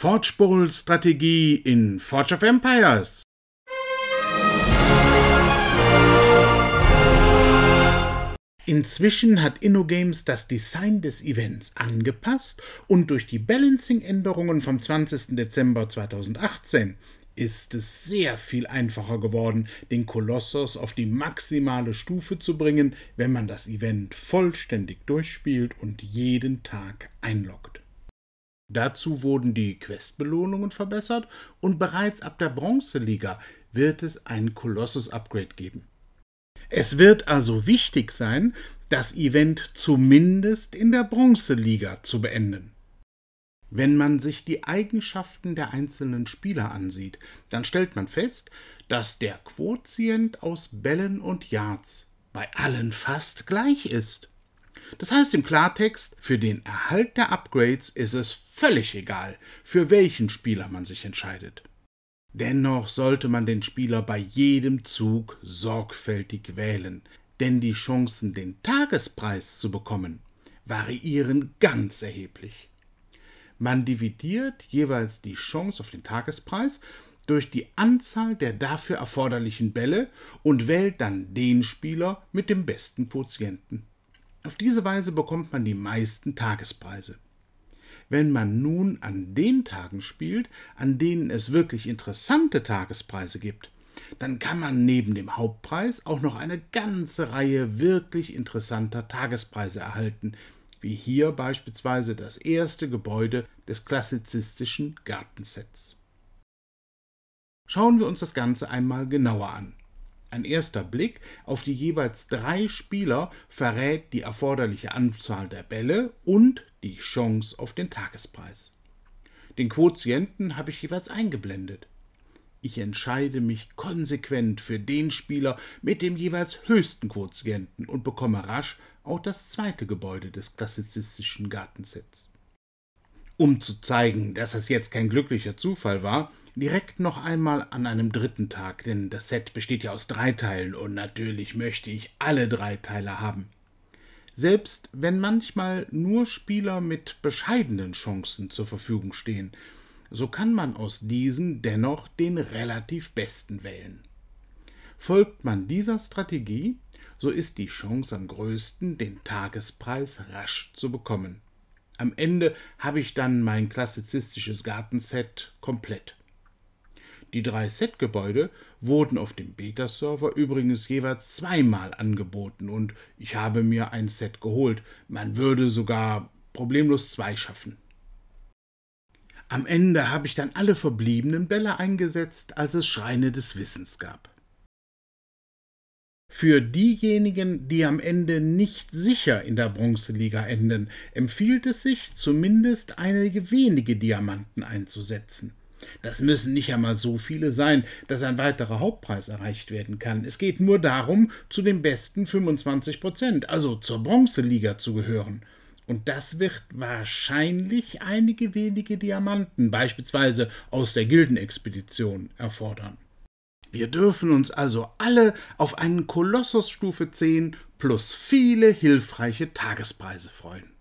Forge-Bowl-Strategie in Forge of Empires. Inzwischen hat InnoGames das Design des Events angepasst und durch die Balancing-Änderungen vom 20. Dezember 2018 ist es sehr viel einfacher geworden, den Kolossos auf die maximale Stufe zu bringen, wenn man das Event vollständig durchspielt und jeden Tag einloggt. Dazu wurden die Questbelohnungen verbessert und bereits ab der Bronzeliga wird es ein Kolossus-Upgrade geben. Es wird also wichtig sein, das Event zumindest in der Bronzeliga zu beenden. Wenn man sich die Eigenschaften der einzelnen Spieler ansieht, dann stellt man fest, dass der Quotient aus Bällen und Yards bei allen fast gleich ist. Das heißt im Klartext, für den Erhalt der Upgrades ist es völlig egal, für welchen Spieler man sich entscheidet. Dennoch sollte man den Spieler bei jedem Zug sorgfältig wählen, denn die Chancen, den Tagespreis zu bekommen, variieren ganz erheblich. Man dividiert jeweils die Chance auf den Tagespreis durch die Anzahl der dafür erforderlichen Bälle und wählt dann den Spieler mit dem besten Quotienten. Auf diese Weise bekommt man die meisten Tagespreise. Wenn man nun an den Tagen spielt, an denen es wirklich interessante Tagespreise gibt, dann kann man neben dem Hauptpreis auch noch eine ganze Reihe wirklich interessanter Tagespreise erhalten, wie hier beispielsweise das erste Gebäude des klassizistischen Gartensets. Schauen wir uns das Ganze einmal genauer an. Ein erster Blick auf die jeweils drei Spieler verrät die erforderliche Anzahl der Bälle und die Chance auf den Tagespreis. Den Quotienten habe ich jeweils eingeblendet. Ich entscheide mich konsequent für den Spieler mit dem jeweils höchsten Quotienten und bekomme rasch auch das zweite Gebäude des klassizistischen Gartensets. Um zu zeigen, dass es jetzt kein glücklicher Zufall war, direkt noch einmal an einem dritten Tag, denn das Set besteht ja aus drei Teilen und natürlich möchte ich alle drei Teile haben. Selbst wenn manchmal nur Spieler mit bescheidenen Chancen zur Verfügung stehen, so kann man aus diesen dennoch den relativ besten wählen. Folgt man dieser Strategie, so ist die Chance am größten, den Tagespreis rasch zu bekommen. Am Ende habe ich dann mein klassizistisches Gartenset komplett. Die drei Set-Gebäude wurden auf dem Beta-Server übrigens jeweils zweimal angeboten und ich habe mir ein Set geholt. Man würde sogar problemlos zwei schaffen. Am Ende habe ich dann alle verbliebenen Bälle eingesetzt, als es Schreine des Wissens gab. Für diejenigen, die am Ende nicht sicher in der Bronzeliga enden, empfiehlt es sich, zumindest einige wenige Diamanten einzusetzen. Das müssen nicht einmal so viele sein, dass ein weiterer Hauptpreis erreicht werden kann. Es geht nur darum, zu den besten 25 Prozent, also zur Bronzeliga zu gehören. Und das wird wahrscheinlich einige wenige Diamanten, beispielsweise aus der Gildenexpedition, erfordern. Wir dürfen uns also alle auf einen Kolossusstufe 10 plus viele hilfreiche Tagespreise freuen.